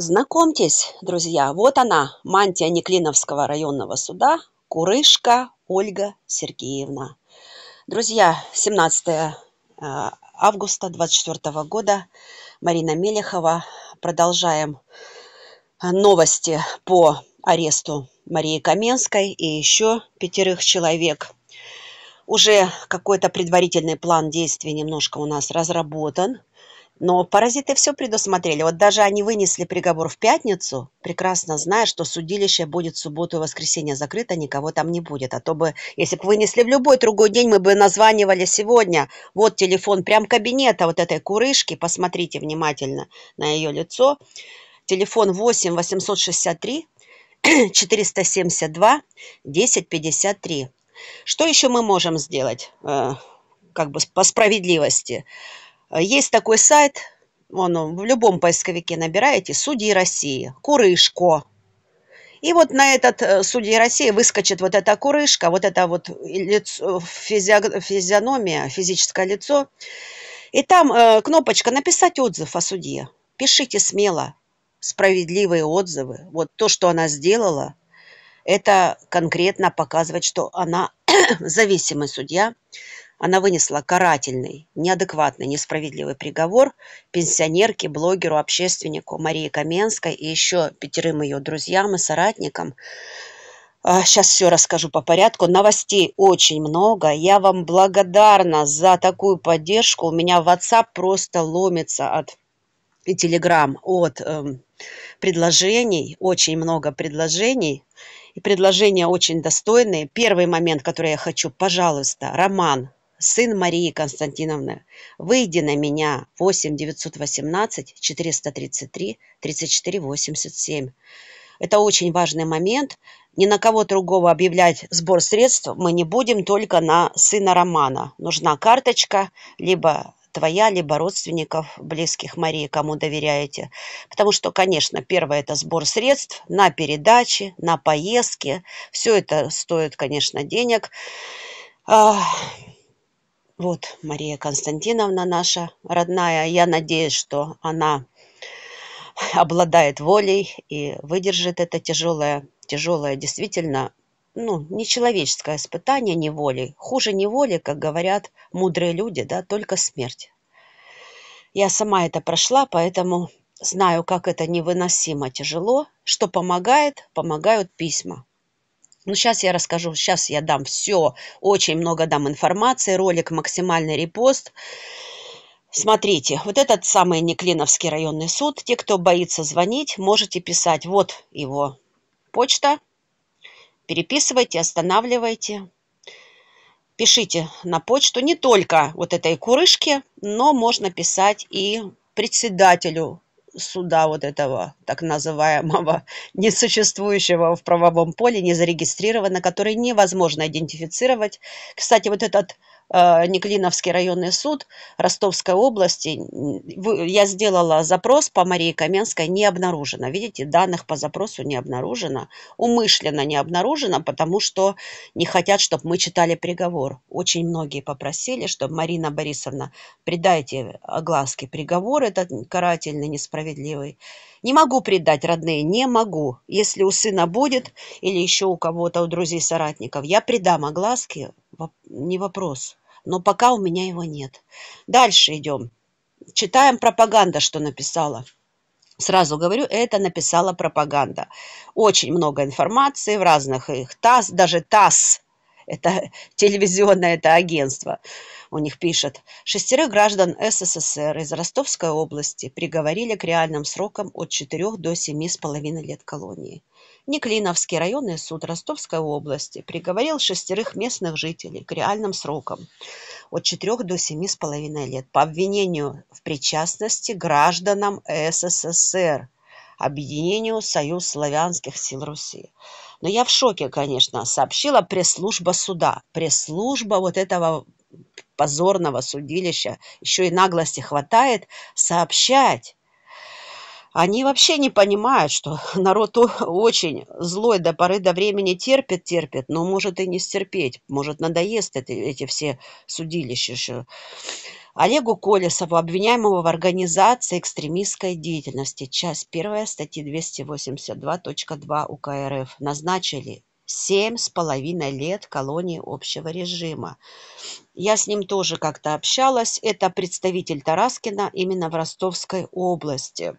Знакомьтесь, друзья, вот она, мантия Неклиновского районного суда, Курышка Ольга Сергеевна. Друзья, 17 э, августа 24 года, Марина Мелехова. Продолжаем э, новости по аресту Марии Каменской и еще пятерых человек. Уже какой-то предварительный план действий немножко у нас разработан – но паразиты все предусмотрели. Вот даже они вынесли приговор в пятницу, прекрасно зная, что судилище будет в субботу и воскресенье закрыто, никого там не будет. А то бы, если бы вынесли в любой другой день, мы бы названивали сегодня. Вот телефон прям кабинета вот этой курышки. Посмотрите внимательно на ее лицо. Телефон 8 863 472 1053. Что еще мы можем сделать, э, как бы по справедливости? Э, есть такой сайт, он в любом поисковике набираете «Судьи России», «Курышко». И вот на этот э, «Судьи России» выскочит вот эта курышка, вот это вот лицо, э, физи... физиономия, физическое лицо. И там э, кнопочка «Написать отзыв о судье». Пишите смело справедливые отзывы. Вот то, что она сделала, это конкретно показывает, что она зависимый судья, она вынесла карательный, неадекватный, несправедливый приговор пенсионерке, блогеру, общественнику Марии Каменской и еще пятерым ее друзьям и соратникам. Сейчас а, все расскажу по порядку. Новостей очень много. Я вам благодарна за такую поддержку. У меня WhatsApp просто ломится от и Telegram от э, предложений. Очень много предложений. И предложения очень достойные. Первый момент, который я хочу, пожалуйста, роман сын Марии Константиновны, выйди на меня 8 918 433 34 87. Это очень важный момент. Ни на кого другого объявлять сбор средств мы не будем, только на сына Романа. Нужна карточка, либо твоя, либо родственников, близких Марии, кому доверяете. Потому что, конечно, первое – это сбор средств на передачи, на поездки. Все это стоит, конечно, денег. А, вот Мария Константиновна наша родная. Я надеюсь, что она обладает волей и выдержит это тяжелое, тяжелое действительно, ну, нечеловеческое испытание неволи. Хуже неволи, как говорят мудрые люди, да, только смерть. Я сама это прошла, поэтому знаю, как это невыносимо тяжело. Что помогает? Помогают письма. Ну, сейчас я расскажу, сейчас я дам все, очень много дам информации, ролик, максимальный репост. Смотрите, вот этот самый Неклиновский районный суд, те, кто боится звонить, можете писать, вот его почта, переписывайте, останавливайте, пишите на почту не только вот этой курышке, но можно писать и председателю суда вот этого так называемого, несуществующего в правовом поле, не зарегистрированного, который невозможно идентифицировать. Кстати, вот этот Э, Неклиновский районный суд Ростовской области. Я сделала запрос по Марии Каменской, не обнаружено. Видите, данных по запросу не обнаружено. Умышленно не обнаружено, потому что не хотят, чтобы мы читали приговор. Очень многие попросили, чтобы Марина Борисовна, придайте огласке приговор этот карательный, несправедливый. Не могу предать, родные, не могу. Если у сына будет или еще у кого-то, у друзей, соратников, я предам огласки, не вопрос. Но пока у меня его нет. Дальше идем. Читаем пропаганда, что написала. Сразу говорю, это написала пропаганда. Очень много информации в разных их ТАСС, даже ТАСС, это телевизионное это агентство у них пишет, шестерых граждан СССР из Ростовской области приговорили к реальным срокам от 4 до семи с половиной лет колонии. Неклиновский районный суд Ростовской области приговорил шестерых местных жителей к реальным срокам от 4 до семи с половиной лет по обвинению в причастности гражданам СССР объединению Союз славянских сил Руси. Но я в шоке, конечно, сообщила пресс-служба суда. Пресс-служба вот этого позорного судилища, еще и наглости хватает сообщать. Они вообще не понимают, что народ очень злой до поры до времени терпит, терпит, но может и не стерпеть, может надоест эти, эти все судилища. Олегу Колесову, обвиняемого в организации экстремистской деятельности, часть 1 статьи 282.2 УК РФ, назначили семь с половиной лет колонии общего режима. Я с ним тоже как-то общалась. Это представитель Тараскина именно в Ростовской области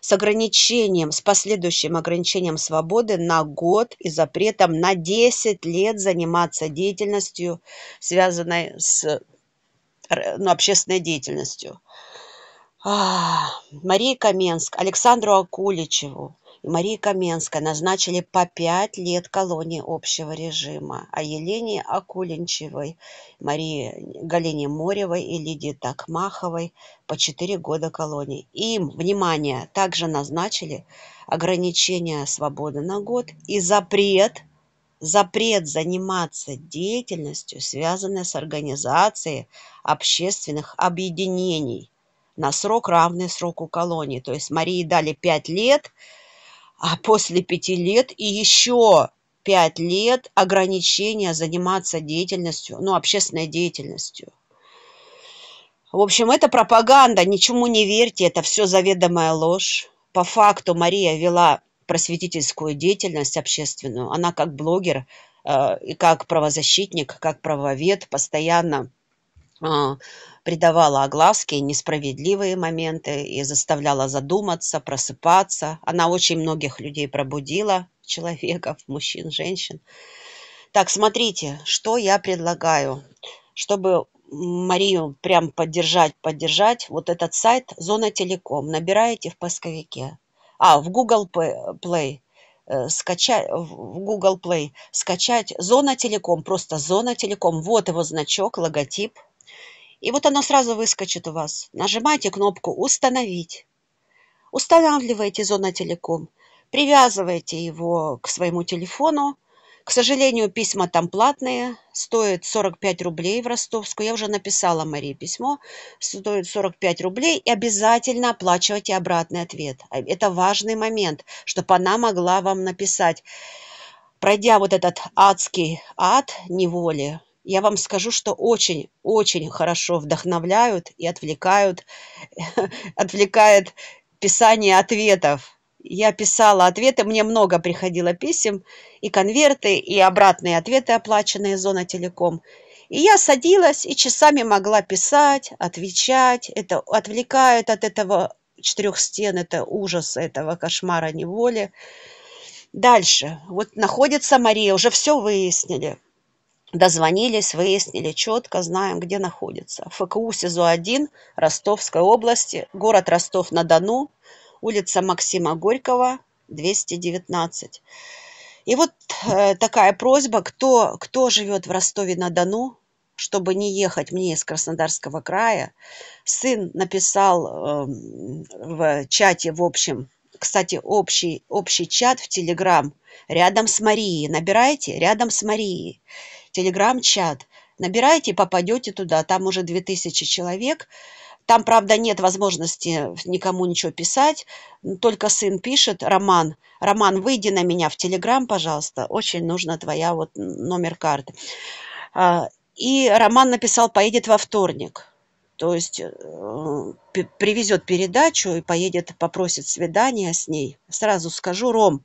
с ограничением, с последующим ограничением свободы на год и запретом на 10 лет заниматься деятельностью, связанной с ну, общественной деятельностью. А, Марии Каменск, Александру Акуличеву, Марии Каменской назначили по пять лет колонии общего режима, а Елене Акуленчевой, Марии Галине Моревой и Лидии Такмаховой по четыре года колонии. Им, внимание, также назначили ограничение свободы на год и запрет запрет заниматься деятельностью, связанной с организацией общественных объединений на срок, равный сроку колонии. То есть Марии дали 5 лет – а после пяти лет и еще пять лет ограничения заниматься деятельностью, ну, общественной деятельностью. В общем, это пропаганда, ничему не верьте, это все заведомая ложь. По факту Мария вела просветительскую деятельность общественную. Она как блогер э, и как правозащитник, как правовед постоянно а, придавала огласке несправедливые моменты и заставляла задуматься, просыпаться. Она очень многих людей пробудила, человеков, мужчин, женщин. Так, смотрите, что я предлагаю, чтобы Марию прям поддержать, поддержать. Вот этот сайт «Зона Телеком» набираете в поисковике. А, в Google Play э, – скачать в Google Play, скачать «Зона Телеком», просто «Зона Телеком». Вот его значок, логотип, и вот оно сразу выскочит у вас. Нажимаете кнопку «Установить». Устанавливаете «Зона Телеком», привязываете его к своему телефону. К сожалению, письма там платные, стоит 45 рублей в Ростовскую. Я уже написала Марии письмо, стоит 45 рублей, и обязательно оплачивайте обратный ответ. Это важный момент, чтобы она могла вам написать. Пройдя вот этот адский ад неволи, я вам скажу, что очень-очень хорошо вдохновляют и отвлекают, отвлекает писание ответов. Я писала ответы, мне много приходило писем, и конверты, и обратные ответы, оплаченные Зона Телеком. И я садилась и часами могла писать, отвечать. Это отвлекает от этого четырех стен, это ужас, этого кошмара неволи. Дальше. Вот находится Мария, уже все выяснили дозвонились, выяснили четко, знаем, где находится. ФКУ СИЗО-1 Ростовской области, город Ростов-на-Дону, улица Максима Горького, 219. И вот э, такая просьба, кто, кто живет в Ростове-на-Дону, чтобы не ехать мне из Краснодарского края. Сын написал э, в чате, в общем, кстати, общий, общий чат в Телеграм, рядом с Марией, набирайте, рядом с Марией телеграм-чат. Набирайте, попадете туда. Там уже 2000 человек. Там, правда, нет возможности никому ничего писать. Только сын пишет, Роман, Роман, выйди на меня в Телеграм, пожалуйста. Очень нужна твоя вот номер карты. А, и Роман написал, поедет во вторник. То есть э, привезет передачу и поедет, попросит свидания с ней. Сразу скажу, Ром,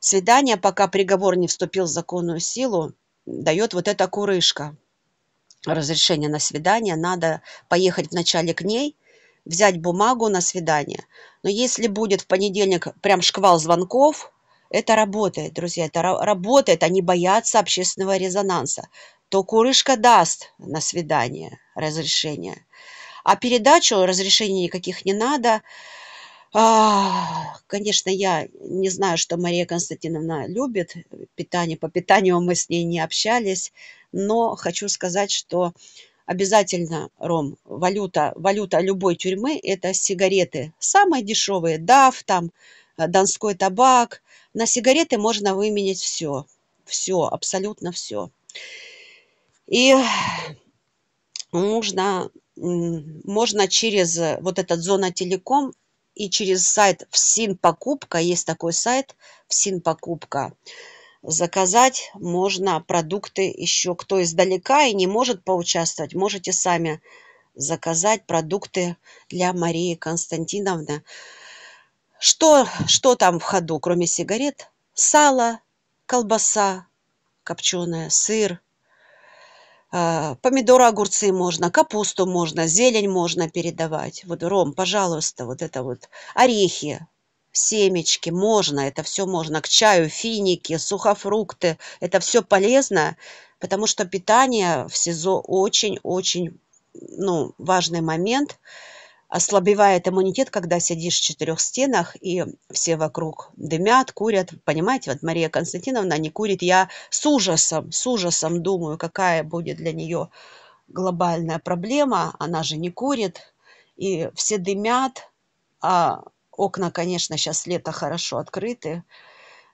свидание, пока приговор не вступил в законную силу, дает вот эта курышка разрешение на свидание, надо поехать вначале к ней, взять бумагу на свидание. Но если будет в понедельник прям шквал звонков, это работает, друзья, это работает, они боятся общественного резонанса, то курышка даст на свидание разрешение. А передачу разрешений никаких не надо. А, конечно, я не знаю, что Мария Константиновна любит питание. По питанию мы с ней не общались, но хочу сказать, что обязательно, Ром, валюта, валюта любой тюрьмы – это сигареты. Самые дешевые – DAF, там, э, донской табак. На сигареты можно выменять все. Все, абсолютно все. И нужно, можно через вот этот зона телеком и через сайт ФСИН Покупка, есть такой сайт ФСИН Покупка, заказать можно продукты еще. Кто издалека и не может поучаствовать, можете сами заказать продукты для Марии Константиновны. Что, что там в ходу, кроме сигарет? Сало, колбаса копченая, сыр, Э, помидоры, огурцы можно, капусту можно, зелень можно передавать. Вот, Ром, пожалуйста, вот это вот орехи, семечки, можно, это все можно, к чаю, финики, сухофрукты, это все полезно, потому что питание в СИЗО очень-очень ну, важный момент, ослабевает иммунитет, когда сидишь в четырех стенах, и все вокруг дымят, курят. Понимаете, вот Мария Константиновна не курит. Я с ужасом, с ужасом думаю, какая будет для нее глобальная проблема. Она же не курит, и все дымят. А окна, конечно, сейчас лето хорошо открыты,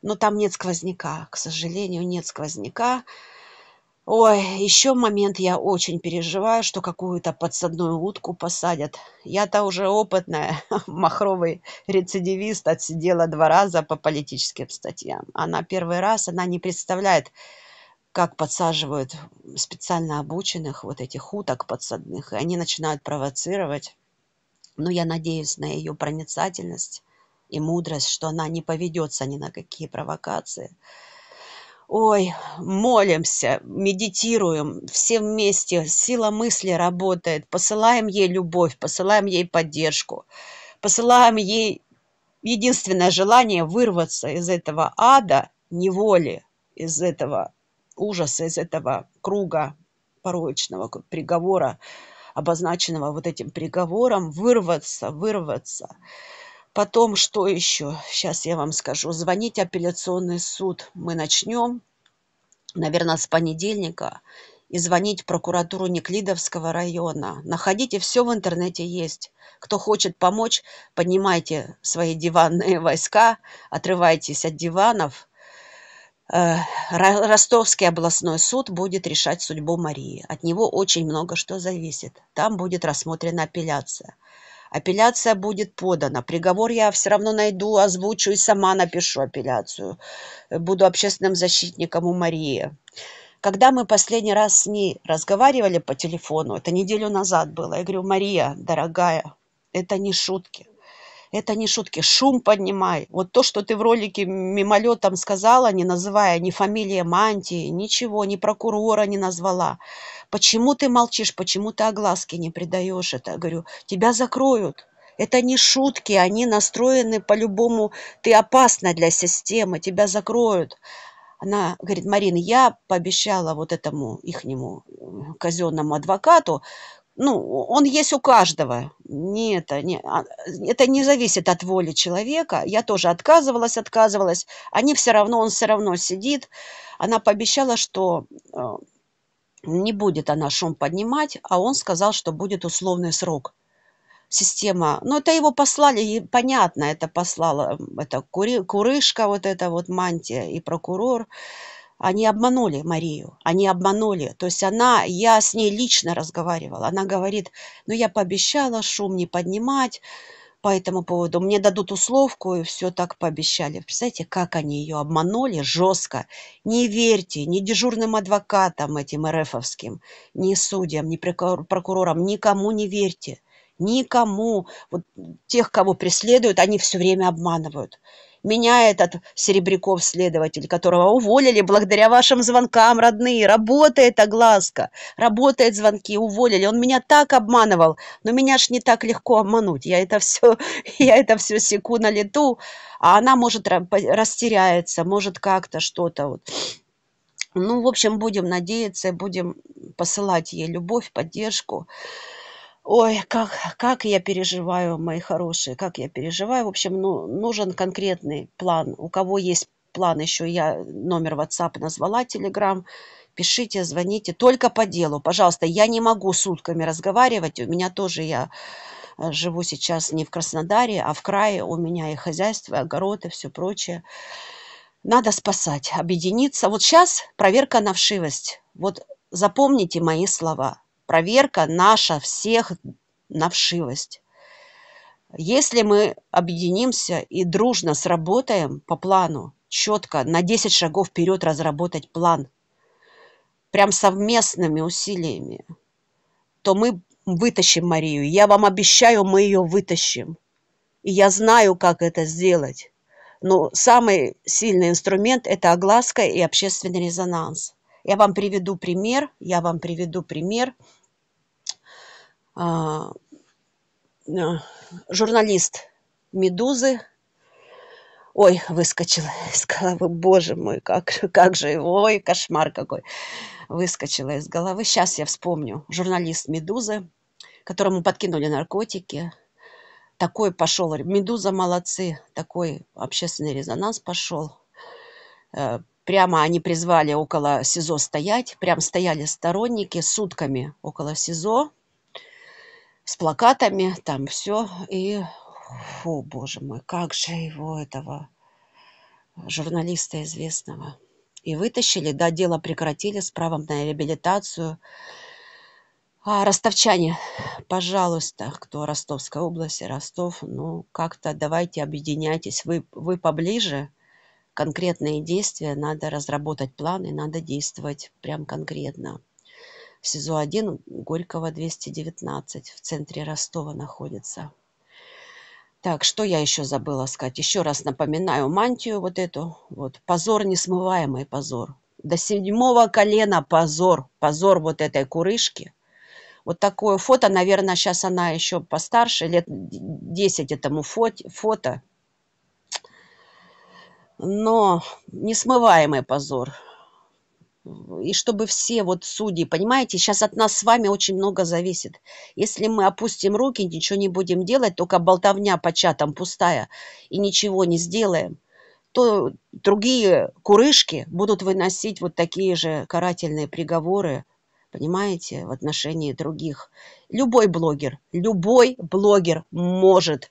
но там нет сквозняка, к сожалению, нет сквозняка. Ой, еще момент я очень переживаю, что какую-то подсадную утку посадят. Я-то уже опытная, махровый рецидивист, отсидела два раза по политическим статьям. Она первый раз, она не представляет, как подсаживают специально обученных вот этих уток подсадных, и они начинают провоцировать. Но я надеюсь на ее проницательность и мудрость, что она не поведется ни на какие провокации ой, молимся, медитируем, все вместе, сила мысли работает, посылаем ей любовь, посылаем ей поддержку, посылаем ей единственное желание вырваться из этого ада, неволи, из этого ужаса, из этого круга порочного приговора, обозначенного вот этим приговором, вырваться, вырваться. Потом что еще? Сейчас я вам скажу. Звонить апелляционный суд мы начнем, наверное, с понедельника. И звонить в прокуратуру Неклидовского района. Находите, все в интернете есть. Кто хочет помочь, поднимайте свои диванные войска, отрывайтесь от диванов. Э, Ростовский областной суд будет решать судьбу Марии. От него очень много что зависит. Там будет рассмотрена апелляция. Апелляция будет подана. Приговор я все равно найду, озвучу и сама напишу апелляцию. Буду общественным защитником у Марии. Когда мы последний раз с ней разговаривали по телефону, это неделю назад было, я говорю, Мария, дорогая, это не шутки. Это не шутки. Шум поднимай. Вот то, что ты в ролике мимолетом сказала, не называя ни фамилии мантии, ничего, ни прокурора не назвала почему ты молчишь, почему ты огласки не придаешь это? Говорю, тебя закроют. Это не шутки, они настроены по-любому, ты опасна для системы, тебя закроют. Она говорит, Марин, я пообещала вот этому ихнему э, казенному адвокату, ну, он есть у каждого. Не это, не, а, это не зависит от воли человека. Я тоже отказывалась, отказывалась. Они все равно, он все равно сидит. Она пообещала, что э, не будет она шум поднимать, а он сказал, что будет условный срок. Система, ну это его послали, и понятно, это послала это кури, Курышка, вот эта вот мантия и прокурор. Они обманули Марию, они обманули. То есть она, я с ней лично разговаривала, она говорит, ну я пообещала шум не поднимать, по этому поводу. Мне дадут условку, и все так пообещали. Представляете, как они ее обманули жестко. Не верьте ни дежурным адвокатам этим РФовским, ни судьям, ни прокурорам, никому не верьте. Никому. Вот тех, кого преследуют, они все время обманывают меня этот Серебряков-следователь, которого уволили благодаря вашим звонкам, родные. Работает огласка, работает звонки, уволили. Он меня так обманывал, но меня ж не так легко обмануть. Я это все, я это все секу на лету, а она может растеряется, может как-то что-то вот. Ну, в общем, будем надеяться, будем посылать ей любовь, поддержку. Ой, а как, как я переживаю, мои хорошие, как я переживаю. В общем, ну, нужен конкретный план. У кого есть план еще, я номер WhatsApp назвала, Telegram, пишите, звоните, только по делу. Пожалуйста, я не могу сутками разговаривать, у меня тоже я э, живу сейчас не в Краснодаре, а в крае, у меня и хозяйство, и огород, и все прочее. Надо спасать, объединиться. Вот сейчас проверка на вшивость. Вот запомните мои слова проверка наша всех на вшивость. Если мы объединимся и дружно сработаем по плану, четко на 10 шагов вперед разработать план, прям совместными усилиями, то мы вытащим Марию. Я вам обещаю, мы ее вытащим. И я знаю, как это сделать. Но самый сильный инструмент – это огласка и общественный резонанс. Я вам приведу пример, я вам приведу пример – а, э, журналист «Медузы», Ой, выскочила из головы, боже мой, как, как же его, ой, кошмар какой. Выскочила из головы. Сейчас я вспомню. Журналист «Медузы», которому подкинули наркотики. Такой пошел, «Медуза» молодцы, такой общественный резонанс пошел. Э, прямо они призвали около СИЗО стоять, прям стояли сторонники сутками около СИЗО, с плакатами, там все. И, о боже мой, как же его этого журналиста известного. И вытащили, да, дело прекратили с правом на реабилитацию. А, ростовчане, пожалуйста, кто Ростовской области, Ростов, ну, как-то давайте объединяйтесь. Вы, вы поближе, конкретные действия, надо разработать планы, надо действовать прям конкретно в СИЗО 1 Горького 219 в центре Ростова находится. Так, что я еще забыла сказать? Еще раз напоминаю мантию вот эту. Вот, позор, несмываемый позор. До седьмого колена позор. Позор вот этой курышки. Вот такое фото, наверное, сейчас она еще постарше, лет 10 этому фото. Но несмываемый позор и чтобы все вот судьи, понимаете, сейчас от нас с вами очень много зависит. Если мы опустим руки, ничего не будем делать, только болтовня по чатам пустая, и ничего не сделаем, то другие курышки будут выносить вот такие же карательные приговоры, понимаете, в отношении других. Любой блогер, любой блогер может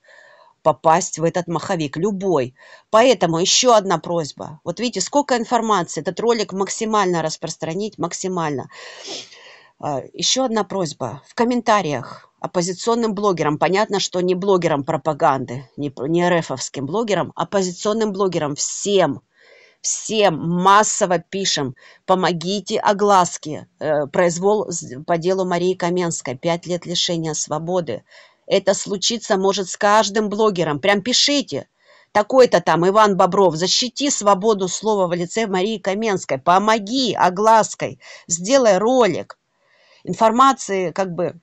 попасть в этот маховик, любой. Поэтому еще одна просьба. Вот видите, сколько информации. Этот ролик максимально распространить, максимально. А, еще одна просьба. В комментариях оппозиционным блогерам, понятно, что не блогерам пропаганды, не, не РФовским блогерам, а оппозиционным блогерам, всем, всем массово пишем, помогите огласке, э, произвол по делу Марии Каменской, пять лет лишения свободы, это случиться может с каждым блогером. Прям пишите. Такой-то там Иван Бобров, защити свободу слова в лице Марии Каменской, помоги оглаской, сделай ролик. Информации, как бы,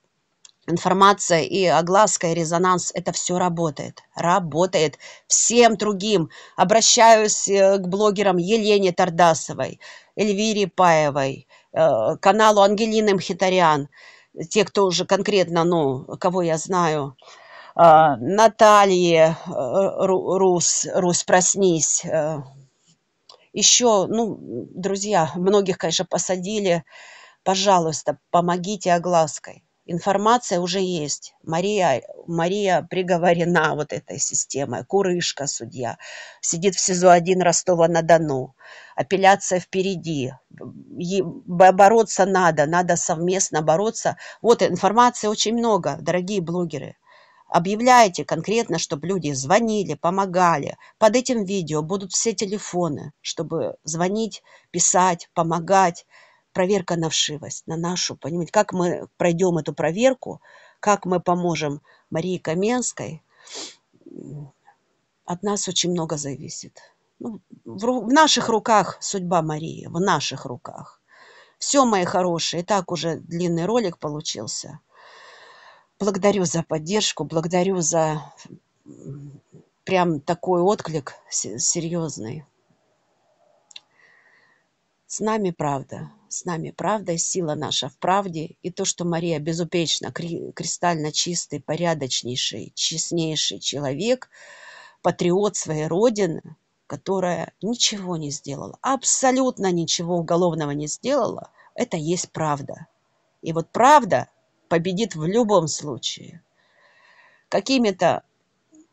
информация и огласка, и резонанс, это все работает. Работает всем другим. Обращаюсь э, к блогерам Елене Тардасовой, Эльвире Паевой, э, каналу Ангелины Мхитарян те, кто уже конкретно, ну, кого я знаю, а, Натальи э, Рус, Рус, проснись. Э. Еще, ну, друзья, многих, конечно, посадили. Пожалуйста, помогите оглаской информация уже есть. Мария, Мария приговорена вот этой системой. Курышка судья. Сидит в СИЗО-1 Ростова-на-Дону. Апелляция впереди. Е- бороться надо. Надо совместно бороться. Вот информации очень много, дорогие блогеры. Объявляйте конкретно, чтобы люди звонили, помогали. Под этим видео будут все телефоны, чтобы звонить, писать, помогать проверка на вшивость, на нашу, понимаете, как мы пройдем эту проверку, как мы поможем Марии Каменской, от нас очень много зависит. Ну, в, в наших руках судьба Марии, в наших руках. Все, мои хорошие, и так уже длинный ролик получился. Благодарю за поддержку, благодарю за прям такой отклик серьезный. С нами правда с нами правда, сила наша в правде, и то, что Мария безупречно, кристально чистый, порядочнейший, честнейший человек, патриот своей Родины, которая ничего не сделала, абсолютно ничего уголовного не сделала, это есть правда. И вот правда победит в любом случае. Какими-то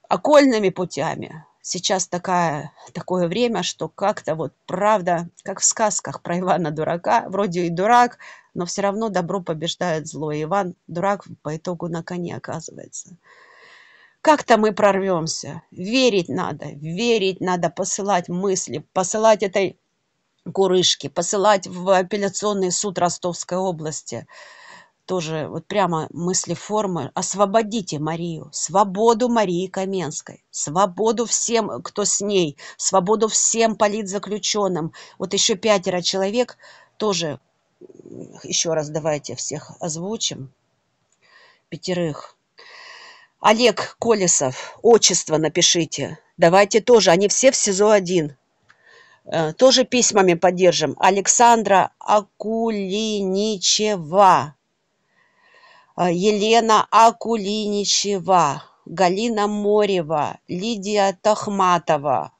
окольными путями, сейчас такая, такое время, что как-то вот правда, как в сказках про Ивана Дурака, вроде и дурак, но все равно добро побеждает зло. И Иван Дурак по итогу на коне оказывается. Как-то мы прорвемся. Верить надо, верить надо, посылать мысли, посылать этой курышке, посылать в апелляционный суд Ростовской области – тоже вот прямо мысли формы. Освободите Марию, свободу Марии Каменской, свободу всем, кто с ней, свободу всем политзаключенным. Вот еще пятеро человек тоже, еще раз давайте всех озвучим, пятерых. Олег Колесов, отчество напишите. Давайте тоже, они все в СИЗО-1 э, тоже письмами поддержим. Александра Акулиничева. А, елена акулиничева галина морева лидия тахматова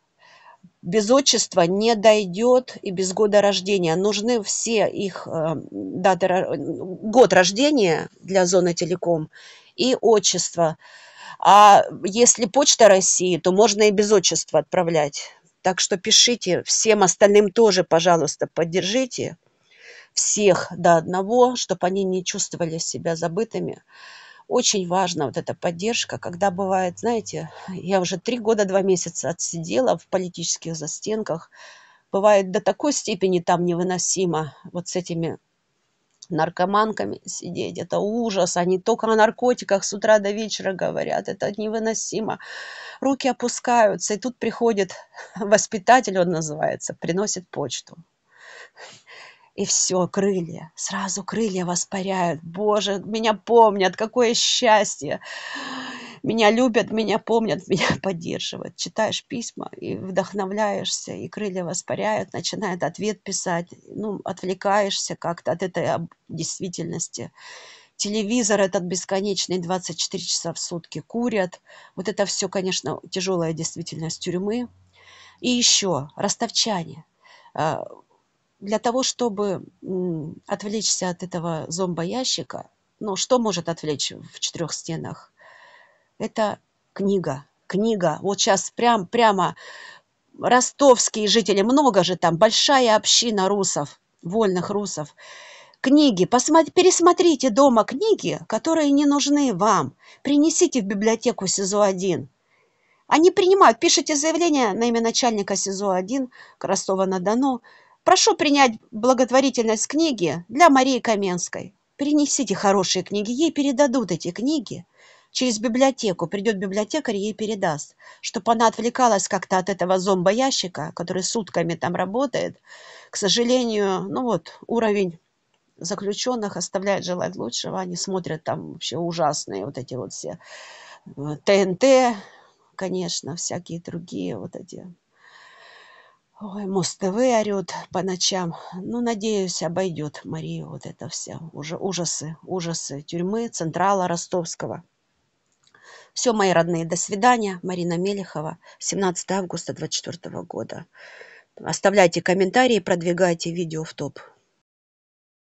без отчества не дойдет и без года рождения. Нужны все их э, даты, год рождения для зоны телеком и отчество. А если почта России, то можно и без отчества отправлять. Так что пишите, всем остальным тоже, пожалуйста, поддержите всех до одного, чтобы они не чувствовали себя забытыми. Очень важна вот эта поддержка, когда бывает, знаете, я уже три года, два месяца отсидела в политических застенках, бывает до такой степени там невыносимо вот с этими наркоманками сидеть. Это ужас. Они только о наркотиках с утра до вечера говорят. Это невыносимо. Руки опускаются. И тут приходит воспитатель, он называется, приносит почту и все, крылья, сразу крылья воспаряют. Боже, меня помнят, какое счастье. Меня любят, меня помнят, меня поддерживают. Читаешь письма и вдохновляешься, и крылья воспаряют, начинает ответ писать. Ну, отвлекаешься как-то от этой действительности. Телевизор этот бесконечный 24 часа в сутки курят. Вот это все, конечно, тяжелая действительность тюрьмы. И еще ростовчане а, для того, чтобы отвлечься от этого зомбоящика, ну, что может отвлечь в четырех стенах? Это книга. Книга. Вот сейчас прям, прямо ростовские жители, много же там, большая община русов, вольных русов. Книги. Посмотри, пересмотрите дома книги, которые не нужны вам. Принесите в библиотеку СИЗО-1. Они принимают. Пишите заявление на имя начальника СИЗО-1 Красова-на-Дону. Прошу принять благотворительность книги для Марии Каменской. Принесите хорошие книги, ей передадут эти книги. Через библиотеку придет библиотекарь, ей передаст, чтобы она отвлекалась как-то от этого зомбоящика, который сутками там работает. К сожалению, ну вот, уровень заключенных оставляет желать лучшего. Они смотрят там вообще ужасные вот эти вот все ТНТ, э, конечно, всякие другие вот эти Ой, мостовый орет по ночам. Ну, надеюсь, обойдет Мария вот это все Уже ужасы, ужасы тюрьмы, Централа Ростовского. Все, мои родные, до свидания. Марина Мелехова, 17 августа 2024 года. Оставляйте комментарии, продвигайте видео в топ.